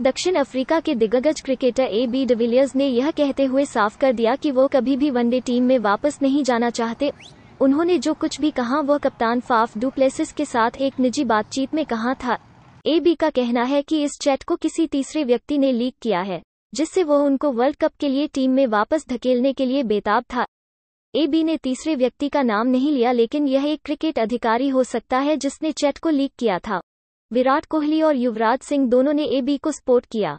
दक्षिण अफ्रीका के दिग्गज क्रिकेटर ए बी डिविलियर्स ने यह कहते हुए साफ कर दिया कि वो कभी भी वनडे टीम में वापस नहीं जाना चाहते उन्होंने जो कुछ भी कहा वह कप्तान फाफ डुप्लेसिस के साथ एक निजी बातचीत में कहा था ए बी का कहना है कि इस चैट को किसी तीसरे व्यक्ति ने लीक किया है जिससे वो उनको वर्ल्ड कप के लिए टीम में वापस धकेलने के लिए बेताब था ए बी ने तीसरे व्यक्ति का नाम नहीं लिया लेकिन यह एक क्रिकेट अधिकारी हो सकता है जिसने चैट को लीक किया था विराट कोहली और युवराज सिंह दोनों ने एबी को सपोर्ट किया